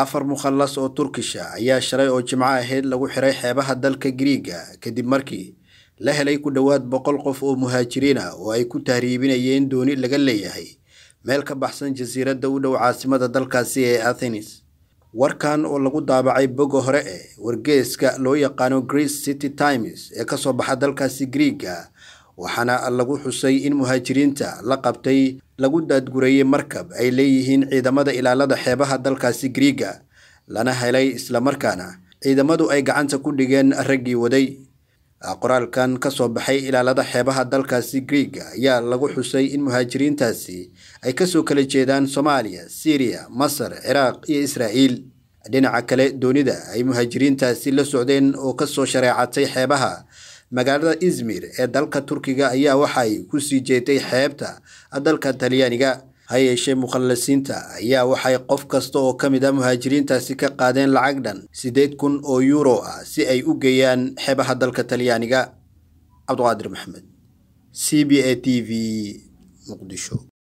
afar mukhallas oo turkisha ah ayaa shalay oo jimco ahayd lagu xiray xeebaha dalka griiga kadib markii la helay ku dhowaad boqol qof oo muhaajiriin ah oo ay ku tahriibinayeen dooni laga leeyahay meel ka baxsan jasiiradda u dhow caasimada dalkaasi ee athenis warkan oo lagu daabacay bogga hore ee wargeeska loo yaqaano greece city times ee ka soo baxa dalkaasi griiga waxaana lagu xusay in muhaajiriinta la qabtay lagu daadgurayey markab ay leeyihiin ciidamada ilaalada xeebaha dalkaasi griiga lana helay islamarkaana ciidamadu ay gacanta ku dhigeen raggii waday ah, qoraalkan ka soo baxay ilaalada xeebaha dalkaasi griiga ayaa lagu xusay in muhaajiriintaasi ay kasoo kala jeedaan soomaaliya siriya masar ciraaq iyo israa'iil dhinaca kale doonida ay muhaajiriintaasi la socdeen oo kasoo shareecatay xeebaha magaalada izmir ee dalka turkiga ayaa waxay kusii jeetay xeebta dalka talyaaniga ha yeeshee mukhalasiinta ayaa waxay qof kasta oo ka mid a ah muhaajiriintaasi ka qaadeen lacag dhan siddeed kun oo yuuro ah si ay u geeyaan xeebaha dalka talyaaniga cabdiqaadir maxamed c b a t v muqdisho